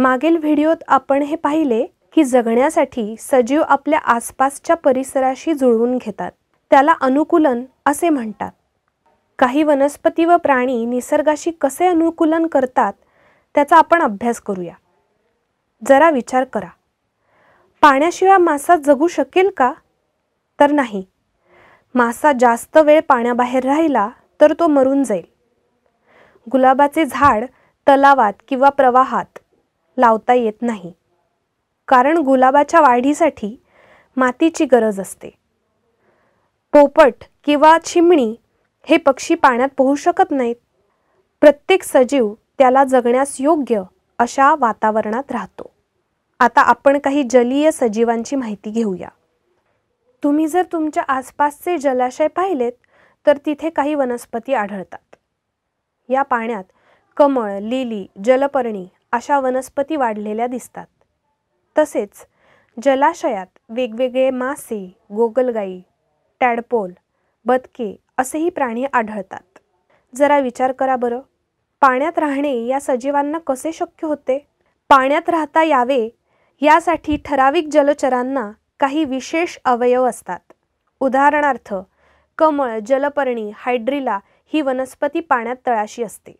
मागील व्हिडिओत आपण हे पाहिले की जगण्यासाठी सजीव आपल्या आसपासच्या परिसराशी जुळवून घेतात त्याला अनुकूलन असे म्हणतात काही वनस्पती व प्राणी निसर्गाशी कसे अनुकूलन करतात त्याचा आपण अभ्यास करूया जरा विचार करा पाण्याशिवाय मासा जगू शकेल का तर नाही मासा जास्त वेळ पाण्याबाहेर राहिला तर तो मरून जाईल गुलाबाचे झाड तलावात किंवा प्रवाहात लावता येत नाही कारण गुलाबाच्या वाढीसाठी मातीची गरज असते पोपट किंवा चिमणी हे पक्षी पाण्यात पोहू शकत नाहीत प्रत्येक सजीव त्याला जगण्यास योग्य अशा वातावरणात राहतो आता आपण काही जलीय सजीवांची माहिती घेऊया तुम्ही जर तुमच्या आसपासचे जलाशय पाहिलेत तर तिथे काही वनस्पती आढळतात या पाण्यात कमळ लिली जलपर्णी अशा वनस्पती वाढलेल्या दिसतात तसेच जलाशयात वेगवेगळे मासे गोगलगाई टॅडपोल बदके असेही प्राणी आढळतात जरा विचार करा बरं पाण्यात राहणे या सजीवांना कसे शक्य होते पाण्यात राहता यावे यासाठी ठराविक जलचरांना काही विशेष अवयव असतात उदाहरणार्थ कमळ जलपर्णी हायड्रिला ही वनस्पती पाण्यात तळाशी असते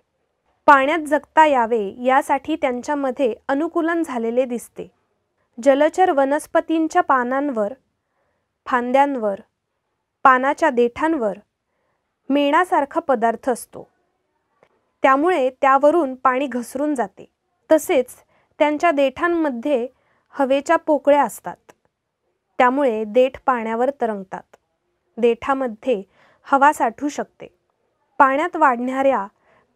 पाण्यात जगता यावे यासाठी त्यांच्यामध्ये अनुकूलन झालेले दिसते जलचर वनस्पतींच्या पानांवर फांद्यांवर पानाच्या देठांवर मेणासारखा पदार्थ असतो त्यामुळे त्यावरून पाणी घसरून जाते तसेच त्यांच्या देठांमध्ये हवेच्या पोकळ्या असतात त्यामुळे देठ पाण्यावर तरंगतात देठामध्ये हवा साठू शकते पाण्यात वाढणाऱ्या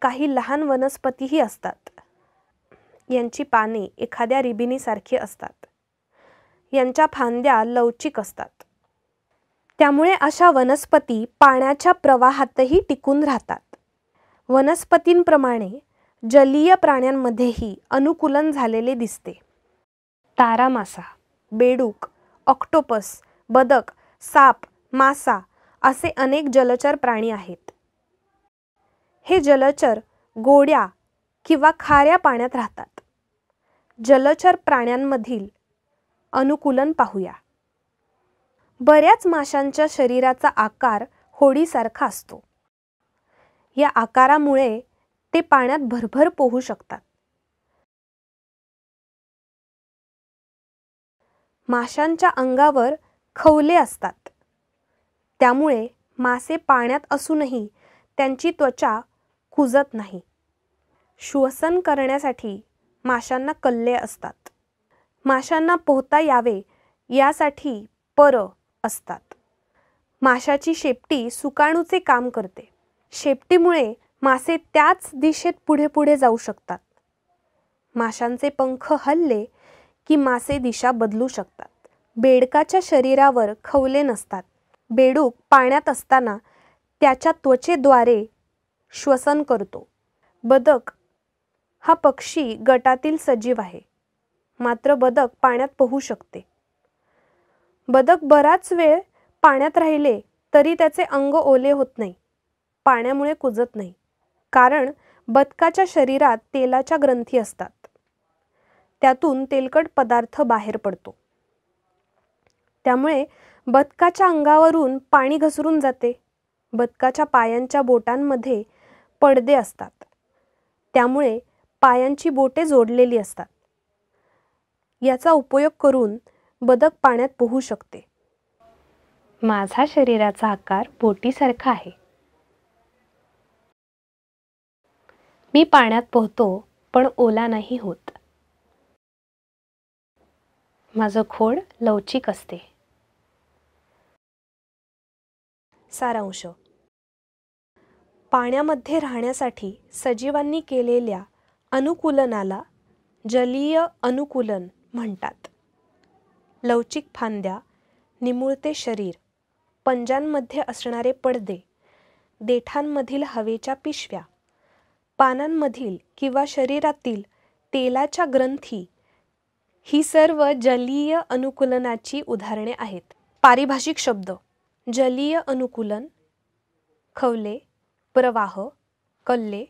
काही लहान वनस्पतीही असतात यांची पाने एखाद्या रिबिनीसारखी असतात यांच्या फांद्या लवचिक असतात त्यामुळे अशा वनस्पती पाण्याच्या प्रवाहातही टिकून राहतात वनस्पतींप्रमाणे जलीय प्राण्यांमध्येही अनुकूलन झालेले दिसते तारामासा बेडूक ऑक्टोपस बदक साप मासा असे अनेक जलचर प्राणी आहेत हे जलचर गोड्या किंवा खाऱ्या पाण्यात राहतात जलचर प्राण्यांमधील अनुकूलन पाहूया बऱ्याच माशांच्या शरीराचा आकार होडीसारखा असतो या आकारामुळे ते पाण्यात भरभर पोहू शकतात माशांच्या अंगावर खवले असतात त्यामुळे मासे पाण्यात असूनही त्यांची त्वचा कुजत नाही श्वसन करण्यासाठी माशांना कल्ले असतात माशांना पोहता यावे यासाठी पर असतात माशाची शेपटी सुकाणूचे काम करते शेपटीमुळे मासे त्याच दिशेत पुढे पुढे जाऊ शकतात माशांचे पंख हल्ले की मासे दिशा बदलू शकतात बेडकाच्या शरीरावर खवले नसतात बेडूक पाण्यात असताना त्याच्या त्वचेद्वारे श्वसन करतो बदक हा पक्षी गटातील सजीव आहे मात्र बदक पाण्यात पोहू शकते बदक बराच वेळ पाण्यात राहिले तरी त्याचे अंग ओले होत नाही पाण्यामुळे कुजत नाही कारण बदकाच्या शरीरात तेलाच्या ग्रंथी असतात त्यातून तेलकट पदार्थ बाहेर पडतो त्यामुळे बदकाच्या अंगावरून पाणी घसरून जाते बदकाच्या पायांच्या बोटांमध्ये पडदे असतात त्यामुळे पायांची बोटे जोडलेली असतात याचा उपयोग करून बदक पाण्यात पोहू शकते माझा शरीराचा आकार बोटीसारखा आहे मी पाण्यात पोहतो पण ओला नाही होत माझं खोड लवचिक असते सारांश पाण्यामध्ये राहण्यासाठी सजीवांनी केलेल्या अनुकूलनाला जलीय अनुकूलन म्हणतात लवचिक फांद्या निमुळते शरीर पंजांमध्ये असणारे पडदे देठांमधील हवेच्या पिशव्या पानांमधील किंवा शरीरातील तेलाच्या ग्रंथी ही सर्व जलीय अनुकूलनाची उदाहरणे आहेत पारिभाषिक शब्द जलीय अनुकूलन खवले प्रवाह कल्ले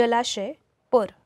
जलाशय पर